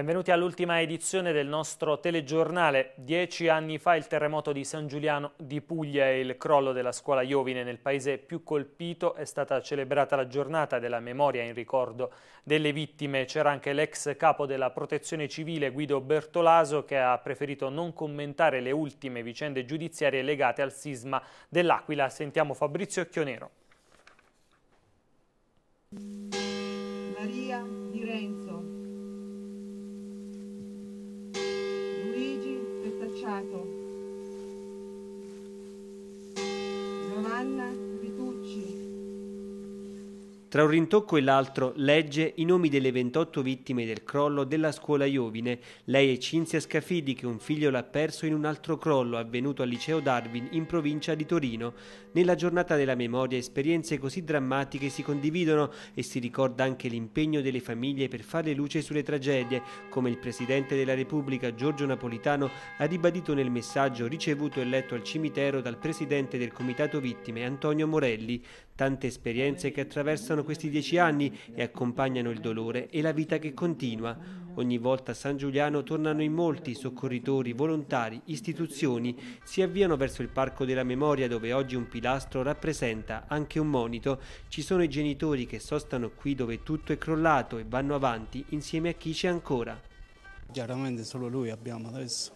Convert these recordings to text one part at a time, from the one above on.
Benvenuti all'ultima edizione del nostro telegiornale. Dieci anni fa il terremoto di San Giuliano di Puglia e il crollo della scuola Iovine nel paese più colpito è stata celebrata la giornata della memoria in ricordo delle vittime. C'era anche l'ex capo della protezione civile Guido Bertolaso che ha preferito non commentare le ultime vicende giudiziarie legate al sisma dell'Aquila. Sentiamo Fabrizio Chionero. Maria di Renzo baciato. Giovanna tra un rintocco e l'altro legge i nomi delle 28 vittime del crollo della scuola Iovine, lei è Cinzia Scafidi che un figlio l'ha perso in un altro crollo avvenuto al liceo Darwin in provincia di Torino. Nella giornata della memoria esperienze così drammatiche si condividono e si ricorda anche l'impegno delle famiglie per fare luce sulle tragedie, come il Presidente della Repubblica Giorgio Napolitano ha ribadito nel messaggio ricevuto e letto al cimitero dal Presidente del Comitato Vittime Antonio Morelli tante esperienze che attraversano questi dieci anni e accompagnano il dolore e la vita che continua. Ogni volta a San Giuliano tornano in molti soccorritori, volontari, istituzioni, si avviano verso il Parco della Memoria dove oggi un pilastro rappresenta anche un monito. Ci sono i genitori che sostano qui dove tutto è crollato e vanno avanti insieme a chi c'è ancora. Chiaramente solo lui abbiamo adesso.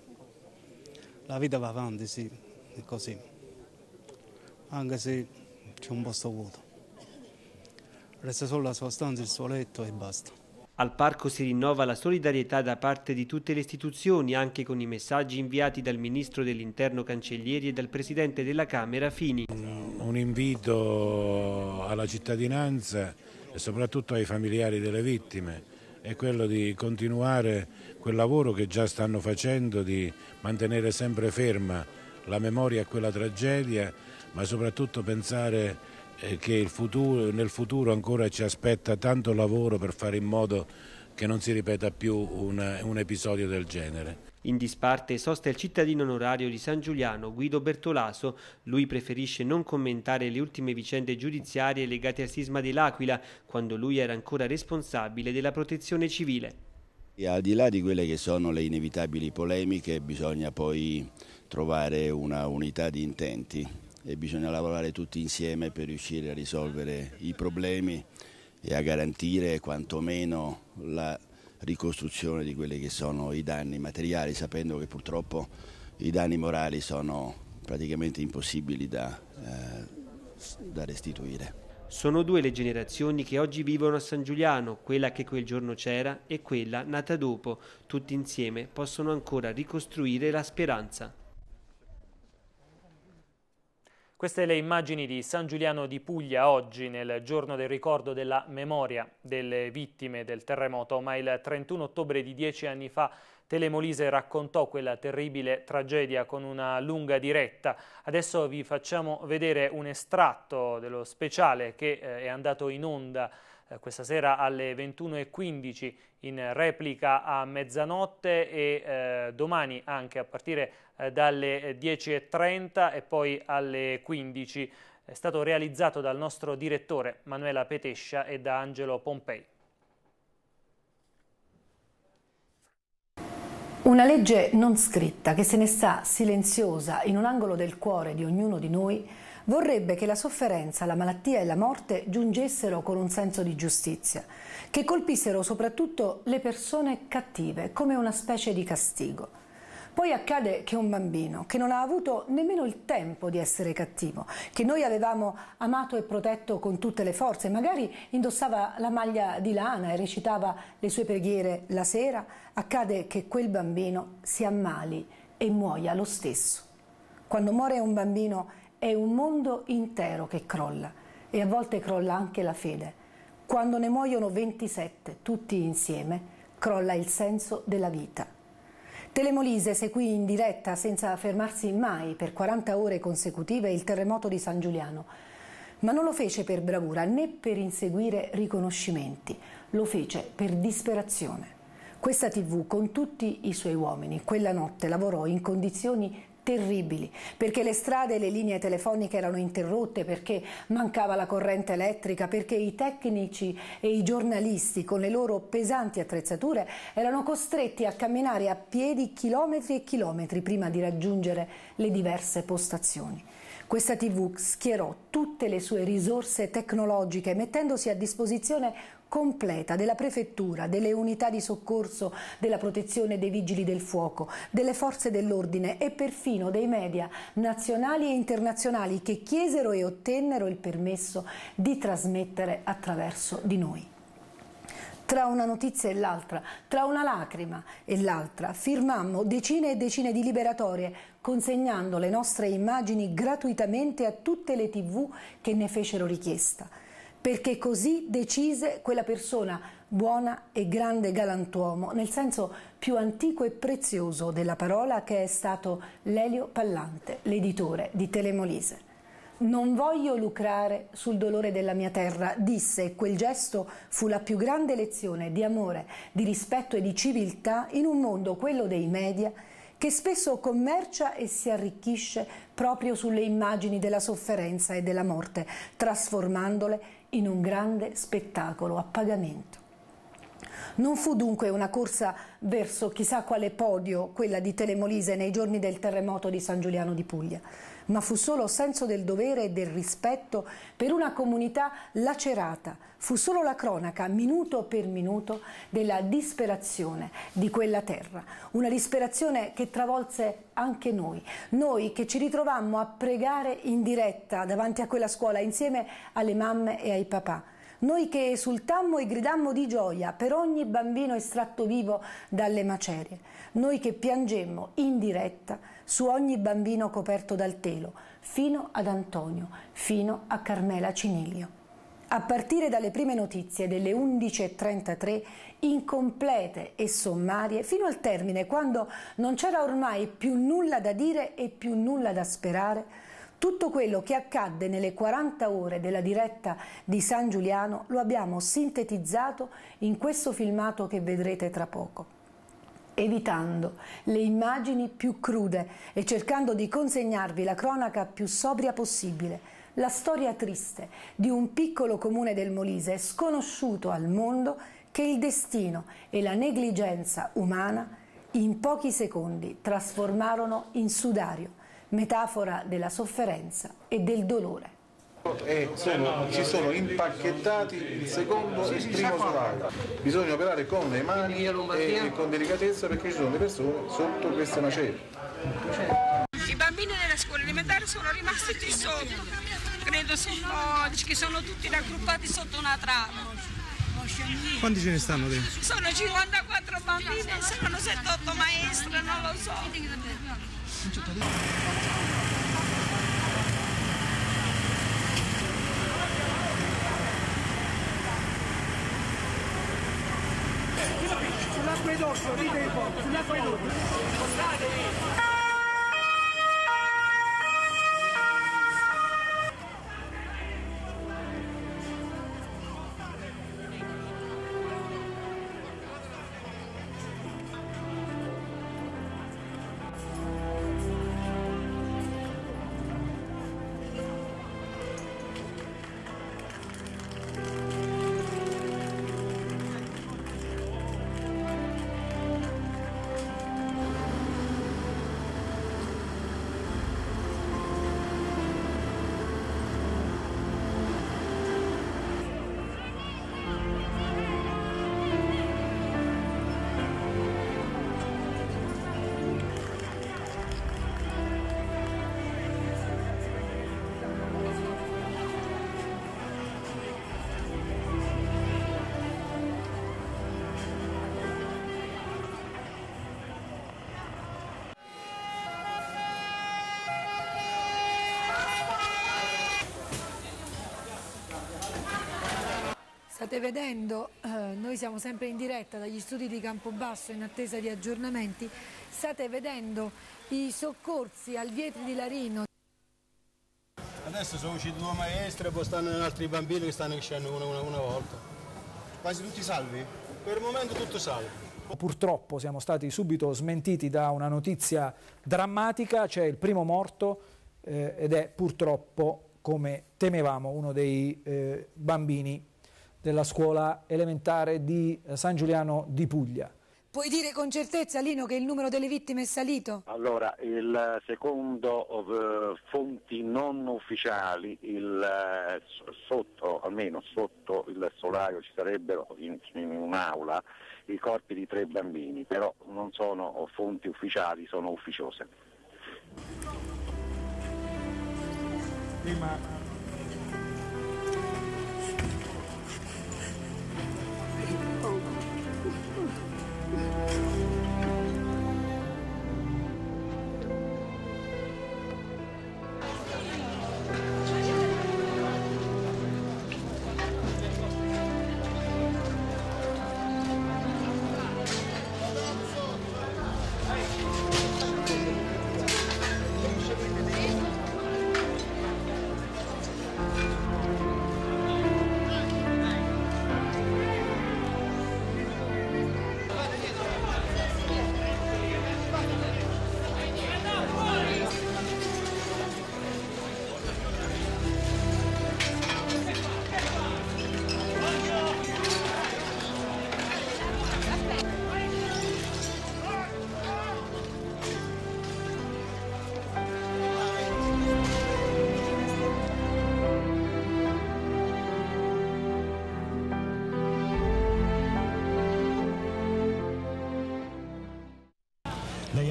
La vita va avanti, sì, è così. Anche se c'è un posto vuoto. Resta solo la sua stanza, il suo letto e basta. Al parco si rinnova la solidarietà da parte di tutte le istituzioni, anche con i messaggi inviati dal Ministro dell'Interno Cancellieri e dal Presidente della Camera Fini. Un invito alla cittadinanza e soprattutto ai familiari delle vittime è quello di continuare quel lavoro che già stanno facendo, di mantenere sempre ferma la memoria a quella tragedia ma soprattutto pensare eh, che futuro, nel futuro ancora ci aspetta tanto lavoro per fare in modo che non si ripeta più un, un episodio del genere. In disparte sosta il cittadino onorario di San Giuliano, Guido Bertolaso. Lui preferisce non commentare le ultime vicende giudiziarie legate al sisma dell'Aquila, quando lui era ancora responsabile della protezione civile. E al di là di quelle che sono le inevitabili polemiche, bisogna poi trovare una unità di intenti e bisogna lavorare tutti insieme per riuscire a risolvere i problemi e a garantire quantomeno la ricostruzione di quelli che sono i danni materiali, sapendo che purtroppo i danni morali sono praticamente impossibili da, eh, da restituire. Sono due le generazioni che oggi vivono a San Giuliano, quella che quel giorno c'era e quella nata dopo. Tutti insieme possono ancora ricostruire la speranza. Queste le immagini di San Giuliano di Puglia oggi, nel giorno del ricordo della memoria delle vittime del terremoto, ma il 31 ottobre di dieci anni fa Telemolise raccontò quella terribile tragedia con una lunga diretta. Adesso vi facciamo vedere un estratto dello speciale che eh, è andato in onda eh, questa sera alle 21.15 in replica a mezzanotte e eh, domani anche a partire eh, dalle 10.30 e poi alle 15. È stato realizzato dal nostro direttore Manuela Petescia e da Angelo Pompei. Una legge non scritta che se ne sta silenziosa in un angolo del cuore di ognuno di noi vorrebbe che la sofferenza, la malattia e la morte giungessero con un senso di giustizia, che colpissero soprattutto le persone cattive come una specie di castigo. Poi accade che un bambino, che non ha avuto nemmeno il tempo di essere cattivo, che noi avevamo amato e protetto con tutte le forze, magari indossava la maglia di lana e recitava le sue preghiere la sera, accade che quel bambino si ammali e muoia lo stesso. Quando muore un bambino è un mondo intero che crolla e a volte crolla anche la fede. Quando ne muoiono 27, tutti insieme, crolla il senso della vita. Telemolise seguì in diretta, senza fermarsi mai, per 40 ore consecutive il terremoto di San Giuliano. Ma non lo fece per bravura né per inseguire riconoscimenti, lo fece per disperazione. Questa TV, con tutti i suoi uomini, quella notte lavorò in condizioni terribili, perché le strade e le linee telefoniche erano interrotte, perché mancava la corrente elettrica, perché i tecnici e i giornalisti con le loro pesanti attrezzature erano costretti a camminare a piedi chilometri e chilometri prima di raggiungere le diverse postazioni. Questa TV schierò tutte le sue risorse tecnologiche mettendosi a disposizione completa della prefettura, delle unità di soccorso, della protezione dei vigili del fuoco, delle forze dell'ordine e perfino dei media nazionali e internazionali che chiesero e ottennero il permesso di trasmettere attraverso di noi tra una notizia e l'altra, tra una lacrima e l'altra, firmammo decine e decine di liberatorie, consegnando le nostre immagini gratuitamente a tutte le tv che ne fecero richiesta perché così decise quella persona buona e grande galantuomo, nel senso più antico e prezioso della parola che è stato Lelio Pallante, l'editore di Telemolise. Non voglio lucrare sul dolore della mia terra, disse, e quel gesto fu la più grande lezione di amore, di rispetto e di civiltà in un mondo, quello dei media, che spesso commercia e si arricchisce proprio sulle immagini della sofferenza e della morte, trasformandole in un grande spettacolo a pagamento. Non fu dunque una corsa verso chissà quale podio quella di Telemolise nei giorni del terremoto di San Giuliano di Puglia ma fu solo senso del dovere e del rispetto per una comunità lacerata, fu solo la cronaca, minuto per minuto, della disperazione di quella terra, una disperazione che travolse anche noi, noi che ci ritrovammo a pregare in diretta davanti a quella scuola insieme alle mamme e ai papà. Noi che esultammo e gridammo di gioia per ogni bambino estratto vivo dalle macerie, noi che piangemmo in diretta su ogni bambino coperto dal telo, fino ad Antonio, fino a Carmela Ciniglio. A partire dalle prime notizie delle 11.33, incomplete e sommarie, fino al termine, quando non c'era ormai più nulla da dire e più nulla da sperare, tutto quello che accadde nelle 40 ore della diretta di San Giuliano lo abbiamo sintetizzato in questo filmato che vedrete tra poco evitando le immagini più crude e cercando di consegnarvi la cronaca più sobria possibile, la storia triste di un piccolo comune del Molise sconosciuto al mondo che il destino e la negligenza umana in pochi secondi trasformarono in sudario, metafora della sofferenza e del dolore e sono, ci sono impacchettati il secondo e il primo solaio. Bisogna operare con le mani e, con delicatezza perché ci sono le persone sotto queste macerie. I bambini della scuola elementare sono rimasti lì sotto, credo sono, che sono tutti raggruppati sotto una trama. Quanti ce ne stanno lì? Sono 54 bambini, saranno 7-8 maestre, non lo so. sull'acquedotto, dite un po', sull'acquedotto. Spostatevi! state vedendo, eh, noi siamo sempre in diretta dagli studi di Campobasso in attesa di aggiornamenti, state vedendo i soccorsi al Vietri di Larino. Adesso sono usciti due maestre, poi stanno altri bambini che stanno crescendo una, una, una volta. Quasi tutti salvi? Per il momento tutto salvo. Purtroppo siamo stati subito smentiti da una notizia drammatica, c'è il primo morto eh, ed è purtroppo, come temevamo, uno dei eh, bambini della scuola elementare di eh, San Giuliano di Puglia. Puoi dire con certezza, Lino, che il numero delle vittime è salito? Allora, il, secondo fonti non ufficiali, il, eh, sotto, almeno sotto il solaio ci sarebbero in, in un'aula i corpi di tre bambini, però non sono fonti ufficiali, sono ufficiose. Prima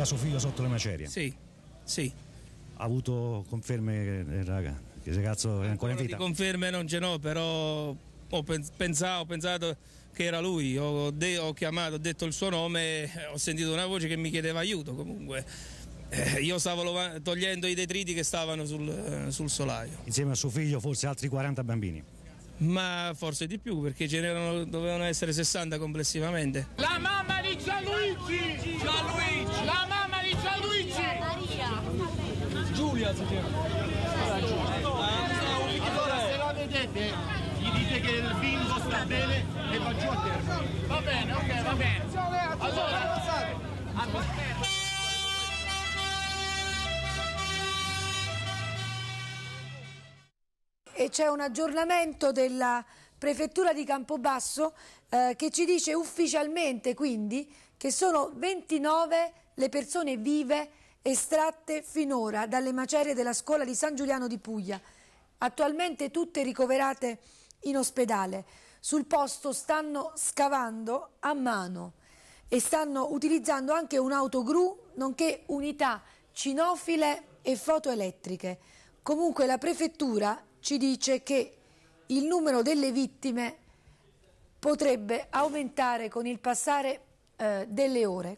metteva suo figlio sotto le macerie. Sì, sì. Ha avuto conferme, eh, raga, che se cazzo è ancora in vita. Conferme non ce n'ho, però ho pensato, ho pensato che era lui, ho, de- ho, chiamato, ho detto il suo nome, eh, ho sentito una voce che mi chiedeva aiuto comunque. Eh, io stavo lo- togliendo i detriti che stavano sul, eh, sul solaio. Insieme a suo figlio forse altri 40 bambini. Ma forse di più perché ce n'erano, dovevano essere 60 complessivamente. La mamma di Gianluigi! va bene e va giù a terra. Va bene, ok, va bene. Allora, aspetta. E c'è un aggiornamento della prefettura di Campobasso eh, che ci dice ufficialmente quindi che sono 29 le persone vive estratte finora dalle macerie della scuola di San Giuliano di Puglia, attualmente tutte ricoverate in ospedale. Sul posto stanno scavando a mano e stanno utilizzando anche un'autogru, nonché unità cinofile e fotoelettriche. Comunque la prefettura ci dice che il numero delle vittime potrebbe aumentare con il passare eh, delle ore.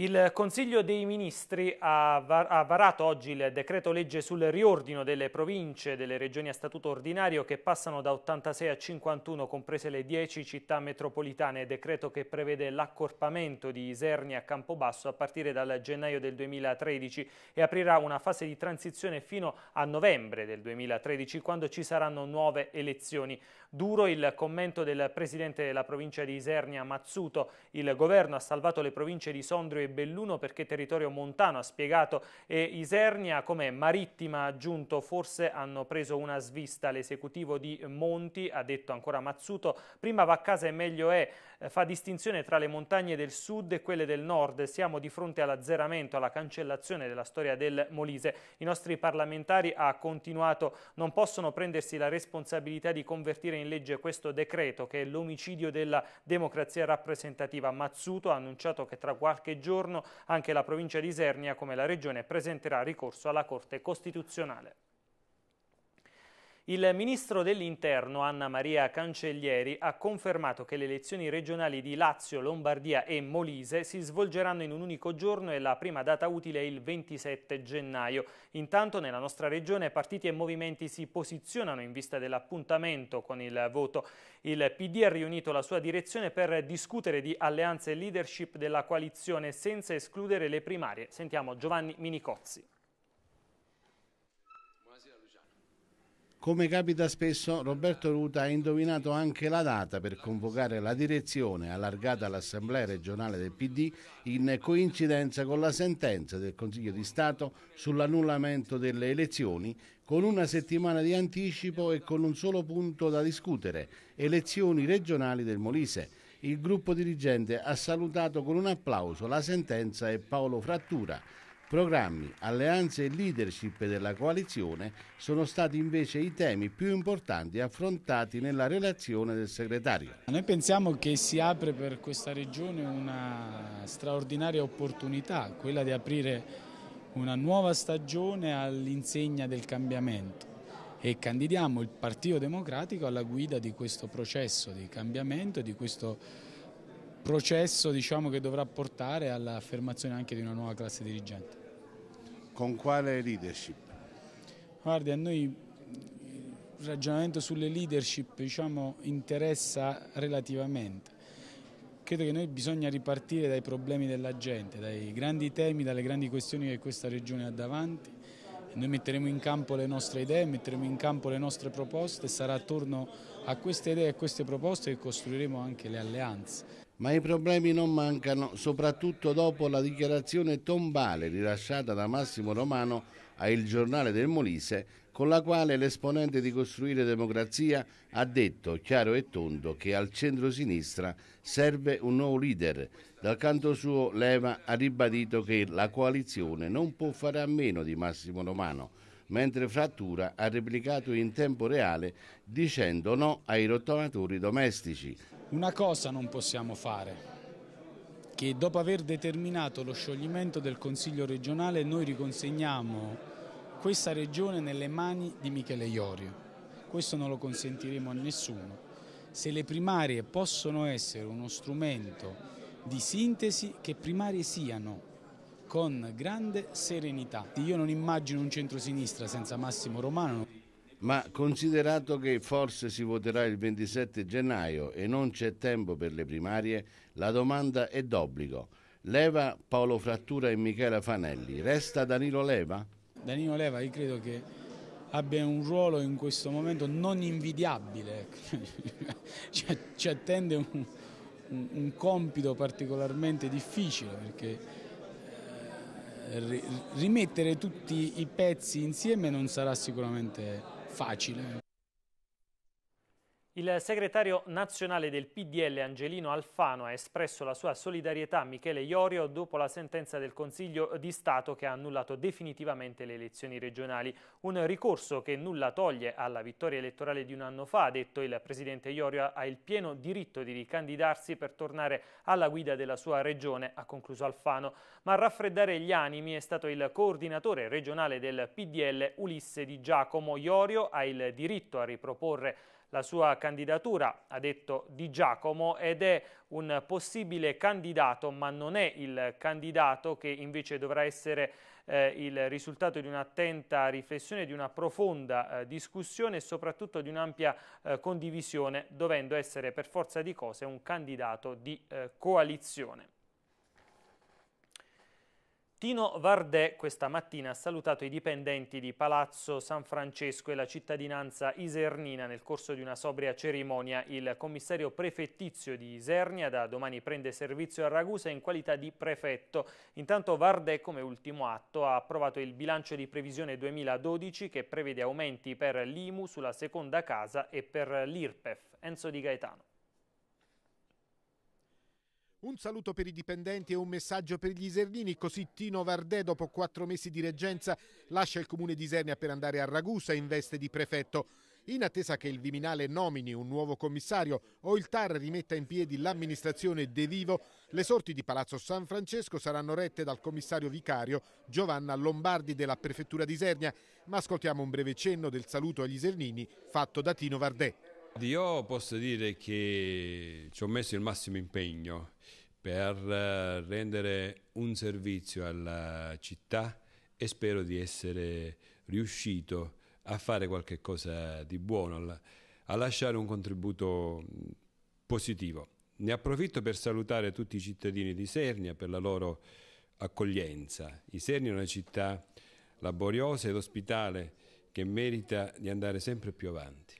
Il Consiglio dei Ministri ha, varato oggi il decreto legge sul riordino delle province delle regioni a statuto ordinario che passano da 86 a 51 comprese le 10 città metropolitane, decreto che prevede l'accorpamento di Isernia a Campobasso a partire dal gennaio del 2013 e aprirà una fase di transizione fino a novembre del 2013 quando ci saranno nuove elezioni. Duro il commento del presidente della provincia di Isernia Mazzuto, il governo ha salvato le province di Sondrio e Belluno perché territorio montano, ha spiegato e Isernia come marittima ha aggiunto forse hanno preso una svista l'esecutivo di Monti, ha detto ancora Mazzuto, prima va a casa e meglio è, eh, fa distinzione tra le montagne del sud e quelle del nord. Siamo di fronte all'azzeramento, alla cancellazione della storia del Molise. I nostri parlamentari, ha continuato, non possono prendersi la responsabilità di convertire in legge questo decreto che è l'omicidio della democrazia rappresentativa. Mazzuto ha annunciato che tra qualche giorno anche la provincia di Isernia, come la regione, presenterà ricorso alla Corte Costituzionale. Il ministro dell'Interno Anna Maria Cancellieri ha confermato che le elezioni regionali di Lazio, Lombardia e Molise si svolgeranno in un unico giorno e la prima data utile è il 27 gennaio. Intanto nella nostra regione partiti e movimenti si posizionano in vista dell'appuntamento con il voto. Il PD ha riunito la sua direzione per discutere di alleanze e leadership della coalizione senza escludere le primarie. Sentiamo Giovanni Minicozzi. Come capita spesso, Roberto Ruta ha indovinato anche la data per convocare la direzione allargata all'Assemblea regionale del PD in coincidenza con la sentenza del Consiglio di Stato sull'annullamento delle elezioni con una settimana di anticipo e con un solo punto da discutere, elezioni regionali del Molise. Il gruppo dirigente ha salutato con un applauso la sentenza e Paolo Frattura Programmi, alleanze e leadership della coalizione sono stati invece i temi più importanti affrontati nella relazione del segretario. Noi pensiamo che si apre per questa regione una straordinaria opportunità, quella di aprire una nuova stagione all'insegna del cambiamento e candidiamo il Partito Democratico alla guida di questo processo di cambiamento, e di questo processo diciamo, che dovrà portare all'affermazione anche di una nuova classe dirigente. Con quale leadership? Guardi, a noi il ragionamento sulle leadership diciamo, interessa relativamente. Credo che noi bisogna ripartire dai problemi della gente, dai grandi temi, dalle grandi questioni che questa regione ha davanti noi metteremo in campo le nostre idee, metteremo in campo le nostre proposte, e sarà attorno a queste idee e a queste proposte che costruiremo anche le alleanze. Ma i problemi non mancano, soprattutto dopo la dichiarazione tombale rilasciata da Massimo Romano a Il Giornale del Molise, con la quale l'esponente di Costruire Democrazia ha detto chiaro e tondo che al centro-sinistra serve un nuovo leader. Dal canto suo Leva ha ribadito che la coalizione non può fare a meno di Massimo Romano, mentre Frattura ha replicato in tempo reale dicendo no ai rottamatori domestici. Una cosa non possiamo fare, che dopo aver determinato lo scioglimento del Consiglio regionale noi riconsegniamo questa regione nelle mani di Michele Iorio. Questo non lo consentiremo a nessuno. Se le primarie possono essere uno strumento di sintesi, che primarie siano, con grande serenità. Io non immagino un centro-sinistra senza Massimo Romano. Ma considerato che forse si voterà il 27 gennaio e non c'è tempo per le primarie, la domanda è d'obbligo. Leva Paolo Frattura e Michela Fanelli. Resta Danilo Leva? Danilo Leva io credo che abbia un ruolo in questo momento non invidiabile. Ecco. ci, attende un, un, compito particolarmente difficile perché eh, rimettere tutti i pezzi insieme non sarà sicuramente facile. Il segretario nazionale del PDL Angelino Alfano ha espresso la sua solidarietà a Michele Iorio dopo la sentenza del Consiglio di Stato che ha annullato definitivamente le elezioni regionali. Un ricorso che nulla toglie alla vittoria elettorale di un anno fa, ha detto il presidente Iorio ha il pieno diritto di ricandidarsi per tornare alla guida della sua regione, ha concluso Alfano. Ma a raffreddare gli animi è stato il coordinatore regionale del PDL Ulisse Di Giacomo. Iorio ha il diritto a riproporre la sua candidatura, ha detto Di Giacomo, ed è un possibile candidato, ma non è il candidato che invece dovrà essere eh, il risultato di un'attenta riflessione, di una profonda eh, discussione e soprattutto di un'ampia eh, condivisione, dovendo essere per forza di cose un candidato di eh, coalizione. Tino Vardè questa mattina ha salutato i dipendenti di Palazzo San Francesco e la cittadinanza isernina nel corso di una sobria cerimonia. Il commissario prefettizio di Isernia da domani prende servizio a Ragusa in qualità di prefetto. Intanto Vardè come ultimo atto ha approvato il bilancio di previsione 2012 che prevede aumenti per l'IMU sulla seconda casa e per l'IRPEF. Enzo Di Gaetano. Un saluto per i dipendenti e un messaggio per gli isernini, così Tino Vardè dopo quattro mesi di reggenza lascia il comune di Isernia per andare a Ragusa in veste di prefetto. In attesa che il Viminale nomini un nuovo commissario o il TAR rimetta in piedi l'amministrazione De Vivo, le sorti di Palazzo San Francesco saranno rette dal commissario vicario Giovanna Lombardi della prefettura di Isernia, ma ascoltiamo un breve cenno del saluto agli isernini fatto da Tino Vardè. Io posso dire che ci ho messo il massimo impegno per eh, rendere un servizio alla città e spero di essere riuscito a fare qualche cosa di buono, a lasciare un contributo positivo. Ne approfitto per salutare tutti i cittadini di Sernia per la loro accoglienza. I Sernia è una città laboriosa ed ospitale che merita di andare sempre più avanti.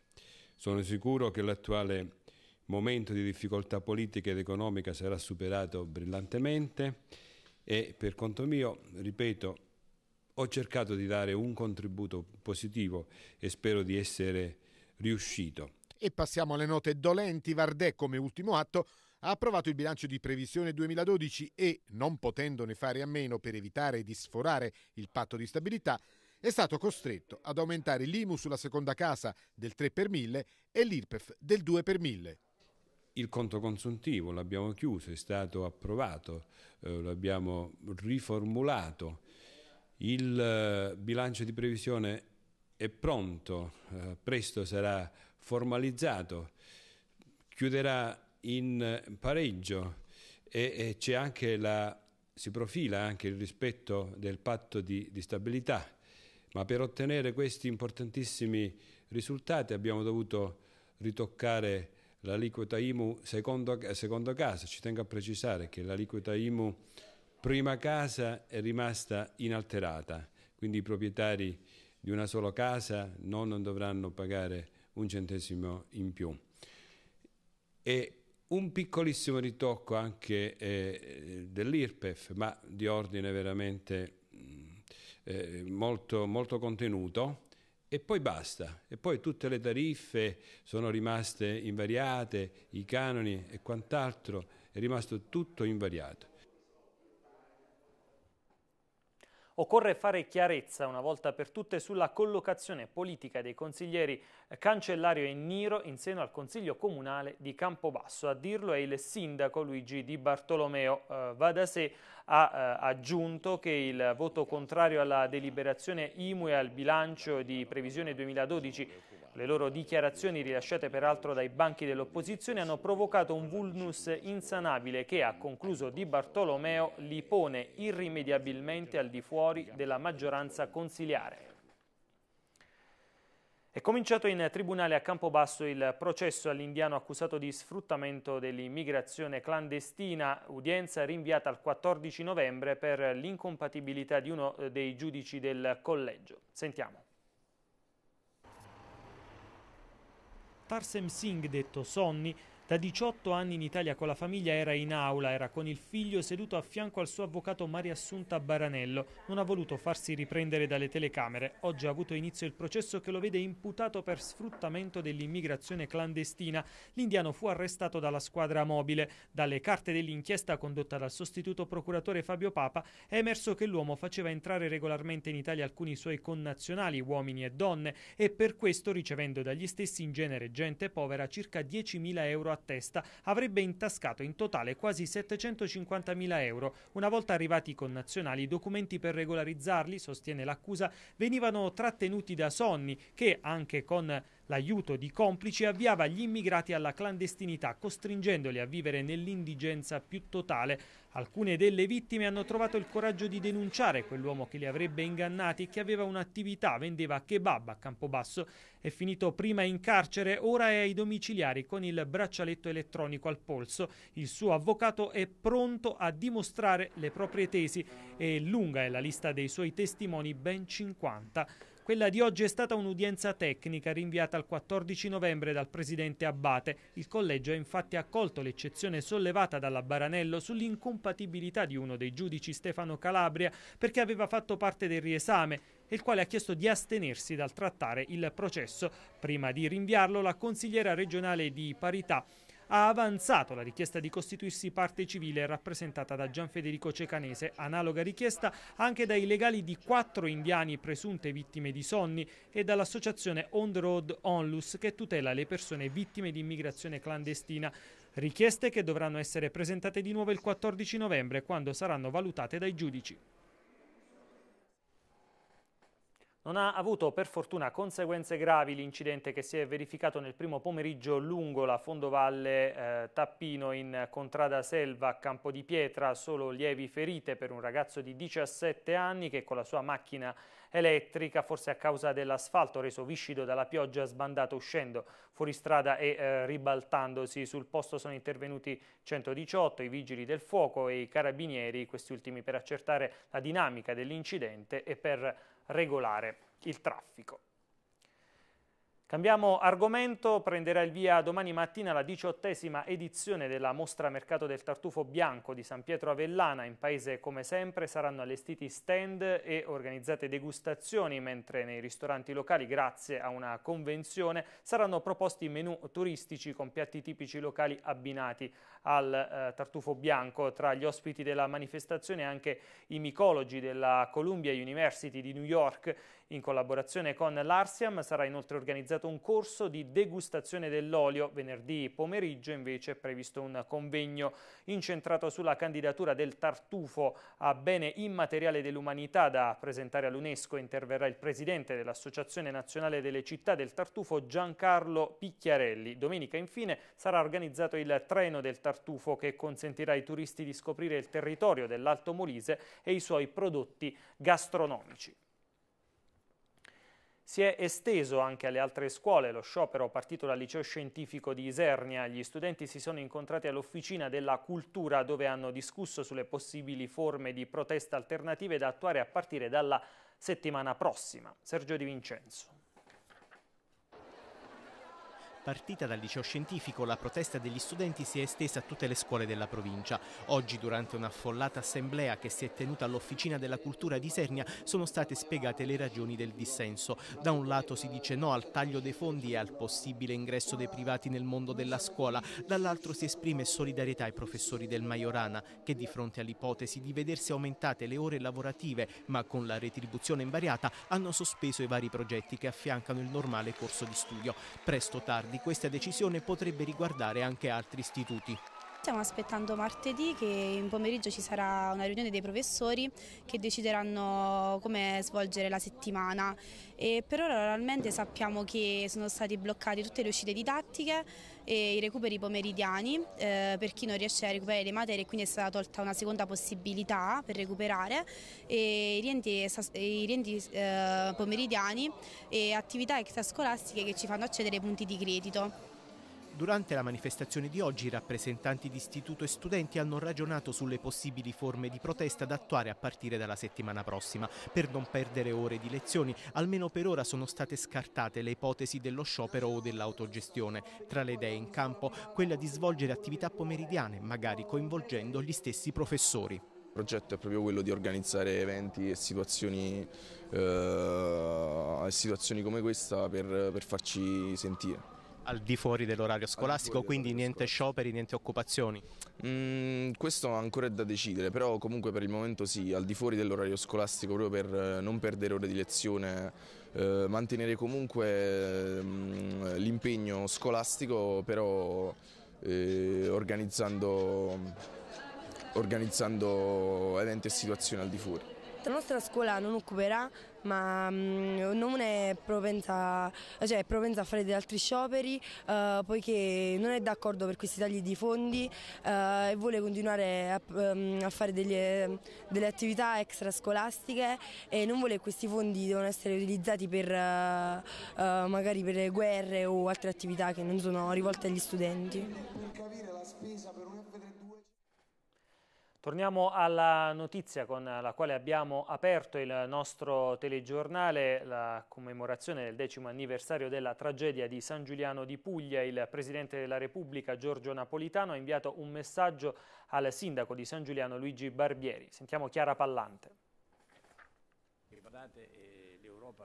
Sono sicuro che l'attuale momento di difficoltà politica ed economica sarà superato brillantemente e per conto mio, ripeto, ho cercato di dare un contributo positivo e spero di essere riuscito. E passiamo alle note dolenti. Vardè, come ultimo atto, ha approvato il bilancio di previsione 2012 e, non potendone fare a meno per evitare di sforare il patto di stabilità, è stato costretto ad aumentare l'IMU sulla seconda casa del 3 per 1000 e l'IRPEF del 2 per 1000. Il conto consuntivo l'abbiamo chiuso, è stato approvato, eh, l'abbiamo riformulato. Il eh, bilancio di previsione è pronto, eh, presto sarà formalizzato, chiuderà in eh, pareggio e, e anche la, si profila anche il rispetto del patto di, di stabilità ma per ottenere questi importantissimi risultati abbiamo dovuto ritoccare l'aliquota IMU secondo, secondo casa, ci tengo a precisare che l'aliquota IMU prima casa è rimasta inalterata, quindi i proprietari di una sola casa non dovranno pagare un centesimo in più. E un piccolissimo ritocco anche eh, dell'IRPEF, ma di ordine veramente eh, molto, molto contenuto e poi basta. E poi tutte le tariffe sono rimaste invariate, i canoni e quant'altro, è rimasto tutto invariato. Occorre fare chiarezza una volta per tutte sulla collocazione politica dei consiglieri Cancellario e Niro in seno al Consiglio Comunale di Campobasso. A dirlo è il sindaco Luigi Di Bartolomeo. Eh, va da sé ha eh, aggiunto che il voto contrario alla deliberazione IMU e al bilancio di previsione 2012 le loro dichiarazioni, rilasciate peraltro dai banchi dell'opposizione, hanno provocato un vulnus insanabile che, ha concluso Di Bartolomeo, li pone irrimediabilmente al di fuori della maggioranza consiliare. È cominciato in tribunale a Campobasso il processo all'indiano accusato di sfruttamento dell'immigrazione clandestina, udienza rinviata al 14 novembre per l'incompatibilità di uno eh, dei giudici del collegio. Sentiamo. Tarsem Singh, detto Sonny, da 18 anni in Italia con la famiglia era in aula, era con il figlio seduto a fianco al suo avvocato Maria Assunta Baranello. Non ha voluto farsi riprendere dalle telecamere. Oggi ha avuto inizio il processo che lo vede imputato per sfruttamento dell'immigrazione clandestina. L'indiano fu arrestato dalla squadra mobile. Dalle carte dell'inchiesta condotta dal sostituto procuratore Fabio Papa è emerso che l'uomo faceva entrare regolarmente in Italia alcuni suoi connazionali, uomini e donne, e per questo ricevendo dagli stessi in genere gente povera circa 10.000 euro a testa avrebbe intascato in totale quasi 750.000 euro. Una volta arrivati i connazionali, i documenti per regolarizzarli, sostiene l'accusa, venivano trattenuti da Sonny, che anche con L'aiuto di complici avviava gli immigrati alla clandestinità, costringendoli a vivere nell'indigenza più totale. Alcune delle vittime hanno trovato il coraggio di denunciare quell'uomo che li avrebbe ingannati e che aveva un'attività, vendeva kebab a Campobasso. È finito prima in carcere, ora è ai domiciliari con il braccialetto elettronico al polso. Il suo avvocato è pronto a dimostrare le proprie tesi e lunga è la lista dei suoi testimoni, ben 50. Quella di oggi è stata un'udienza tecnica rinviata al 14 novembre dal presidente Abbate. Il collegio ha infatti accolto l'eccezione sollevata dalla Baranello sull'incompatibilità di uno dei giudici Stefano Calabria perché aveva fatto parte del riesame e il quale ha chiesto di astenersi dal trattare il processo. Prima di rinviarlo la consigliera regionale di parità ha avanzato la richiesta di costituirsi parte civile rappresentata da Gianfederico Cecanese, analoga richiesta anche dai legali di quattro indiani presunte vittime di sonni e dall'associazione On the Road Onlus che tutela le persone vittime di immigrazione clandestina. Richieste che dovranno essere presentate di nuovo il 14 novembre quando saranno valutate dai giudici. Non ha avuto per fortuna conseguenze gravi l'incidente che si è verificato nel primo pomeriggio lungo la fondovalle eh, Tappino in Contrada Selva a Campo di Pietra, solo lievi ferite per un ragazzo di 17 anni che con la sua macchina elettrica, forse a causa dell'asfalto reso viscido dalla pioggia, sbandato uscendo fuori strada e eh, ribaltandosi. Sul posto sono intervenuti 118, i vigili del fuoco e i carabinieri, questi ultimi per accertare la dinamica dell'incidente e per regolare il traffico. Cambiamo argomento, prenderà il via domani mattina la diciottesima edizione della mostra Mercato del Tartufo Bianco di San Pietro Avellana. In paese, come sempre, saranno allestiti stand e organizzate degustazioni, mentre nei ristoranti locali, grazie a una convenzione, saranno proposti menù turistici con piatti tipici locali abbinati al eh, tartufo bianco. Tra gli ospiti della manifestazione anche i micologi della Columbia University di New York in collaborazione con l'Arsiam sarà inoltre organizzato un corso di degustazione dell'olio. Venerdì pomeriggio invece è previsto un convegno incentrato sulla candidatura del tartufo a bene immateriale dell'umanità da presentare all'UNESCO. Interverrà il presidente dell'Associazione Nazionale delle Città del Tartufo Giancarlo Picchiarelli. Domenica infine sarà organizzato il treno del tartufo che consentirà ai turisti di scoprire il territorio dell'Alto Molise e i suoi prodotti gastronomici. Si è esteso anche alle altre scuole lo sciopero partito dal liceo scientifico di Isernia. Gli studenti si sono incontrati all'Officina della Cultura dove hanno discusso sulle possibili forme di protesta alternative da attuare a partire dalla settimana prossima. Sergio Di Vincenzo. Partita dal liceo scientifico, la protesta degli studenti si è estesa a tutte le scuole della provincia. Oggi, durante un'affollata assemblea che si è tenuta all'Officina della Cultura di Sernia, sono state spiegate le ragioni del dissenso. Da un lato si dice no al taglio dei fondi e al possibile ingresso dei privati nel mondo della scuola, dall'altro si esprime solidarietà ai professori del Majorana, che di fronte all'ipotesi di vedersi aumentate le ore lavorative, ma con la retribuzione invariata, hanno sospeso i vari progetti che affiancano il normale corso di studio. Presto tardi di questa decisione potrebbe riguardare anche altri istituti. Stiamo aspettando martedì che in pomeriggio ci sarà una riunione dei professori che decideranno come svolgere la settimana e per ora oralmente sappiamo che sono state bloccate tutte le uscite didattiche e i recuperi pomeridiani eh, per chi non riesce a recuperare le materie quindi è stata tolta una seconda possibilità per recuperare e i rientri, i rientri eh, pomeridiani e attività extrascolastiche che ci fanno accedere ai punti di credito. Durante la manifestazione di oggi rappresentanti di istituto e studenti hanno ragionato sulle possibili forme di protesta da attuare a partire dalla settimana prossima. Per non perdere ore di lezioni, almeno per ora sono state scartate le ipotesi dello sciopero o dell'autogestione. Tra le idee in campo, quella di svolgere attività pomeridiane, magari coinvolgendo gli stessi professori. Il progetto è proprio quello di organizzare eventi e situazioni, eh, situazioni come questa per, per farci sentire al di fuori dell'orario scolastico, quindi niente scioperi, niente occupazioni? Mm, questo ancora è da decidere, però comunque per il momento sì, al di fuori dell'orario scolastico proprio per eh, non perdere ore di lezione, eh, mantenere comunque mm, l'impegno scolastico, però eh, organizzando, organizzando eventi e situazioni al di fuori. La nostra scuola non occuperà, ma mm, non è propensa, cioè è propensa a fare degli altri scioperi, eh, poiché non è d'accordo per questi tagli di fondi eh, e vuole continuare a, ehm, a fare delle, eh, delle, attività extrascolastiche e non vuole che questi fondi devono essere utilizzati per eh, eh magari per guerre o altre attività che non sono rivolte agli studenti. Per capire la spesa per una Torniamo alla notizia con la quale abbiamo aperto il nostro telegiornale, la commemorazione del decimo anniversario della tragedia di San Giuliano di Puglia. Il Presidente della Repubblica Giorgio Napolitano ha inviato un messaggio al Sindaco di San Giuliano Luigi Barbieri. Sentiamo Chiara Pallante. Ricordate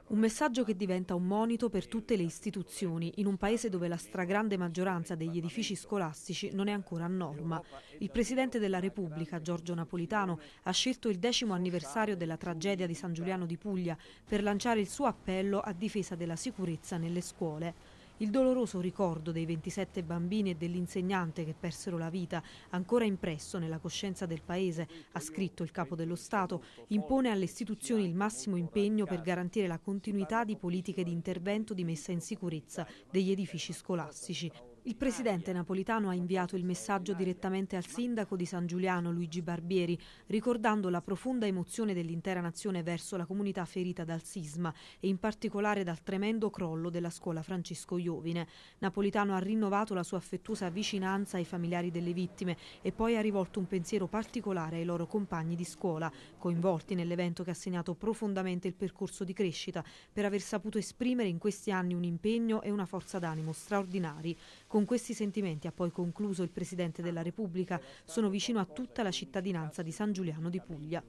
un messaggio che diventa un monito per tutte le istituzioni, in un paese dove la stragrande maggioranza degli edifici scolastici non è ancora a norma. Il Presidente della Repubblica, Giorgio Napolitano, ha scelto il decimo anniversario della tragedia di San Giuliano di Puglia per lanciare il suo appello a difesa della sicurezza nelle scuole. Il doloroso ricordo dei 27 bambini e dell'insegnante che persero la vita, ancora impresso nella coscienza del Paese, ha scritto il Capo dello Stato, impone alle istituzioni il massimo impegno per garantire la continuità di politiche di intervento di messa in sicurezza degli edifici scolastici. Il presidente napolitano ha inviato il messaggio direttamente al sindaco di San Giuliano, Luigi Barbieri, ricordando la profonda emozione dell'intera nazione verso la comunità ferita dal sisma e in particolare dal tremendo crollo della scuola Francesco Iovine. Napolitano ha rinnovato la sua affettuosa vicinanza ai familiari delle vittime e poi ha rivolto un pensiero particolare ai loro compagni di scuola, coinvolti nell'evento che ha segnato profondamente il percorso di crescita, per aver saputo esprimere in questi anni un impegno e una forza d'animo straordinari. Con questi sentimenti ha poi concluso il Presidente della Repubblica. Sono vicino a tutta la cittadinanza di San Giuliano di Puglia.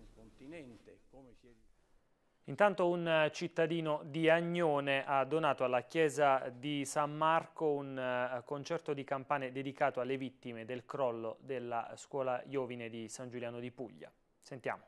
Intanto un cittadino di Agnone ha donato alla chiesa di San Marco un eh, concerto di campane dedicato alle vittime del crollo della scuola Iovine di San Giuliano di Puglia. Sentiamo.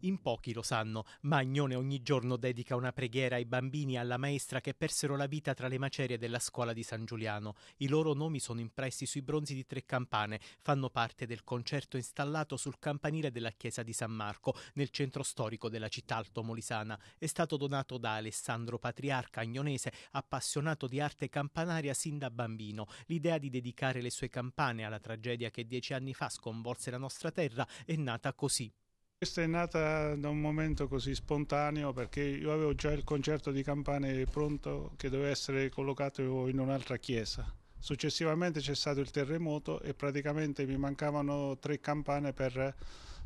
In pochi lo sanno, Magnone ogni giorno dedica una preghiera ai bambini e alla maestra che persero la vita tra le macerie della scuola di San Giuliano. I loro nomi sono impressi sui bronzi di tre campane, fanno parte del concerto installato sul campanile della chiesa di San Marco, nel centro storico della città altomolisana. È stato donato da Alessandro Patriarca Agnonese, appassionato di arte campanaria sin da bambino. L'idea di dedicare le sue campane alla tragedia che dieci anni fa sconvolse la nostra terra è nata così. Questa è nata da un momento così spontaneo perché io avevo già il concerto di campane pronto che doveva essere collocato in un'altra chiesa. Successivamente c'è stato il terremoto e praticamente mi mancavano tre campane per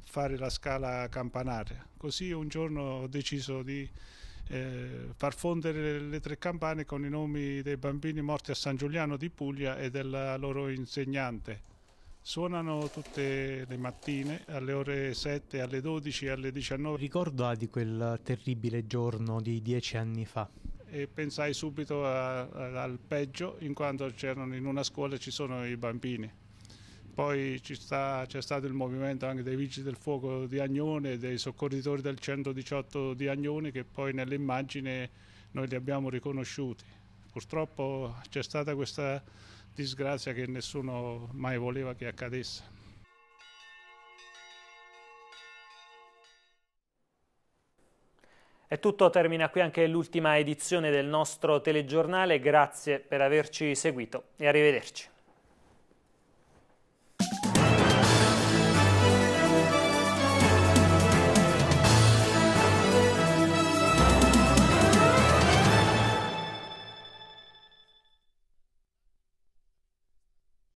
fare la scala campanaria. Così un giorno ho deciso di eh, far fondere le tre campane con i nomi dei bambini morti a San Giuliano di Puglia e della loro insegnante Suonano tutte le mattine alle ore 7, alle 12, alle 19. Ricordo di quel terribile giorno di dieci anni fa. E pensai subito a, a, al peggio, in quanto c'erano in una scuola ci sono i bambini. Poi sta, c'è stato il movimento anche dei vigili del fuoco di Agnone, dei soccorritori del 118 di Agnone, che poi nell'immagine noi li abbiamo riconosciuti. Purtroppo c'è stata questa disgrazia che nessuno mai voleva che accadesse. È tutto, termina qui anche l'ultima edizione del nostro telegiornale, grazie per averci seguito e arrivederci.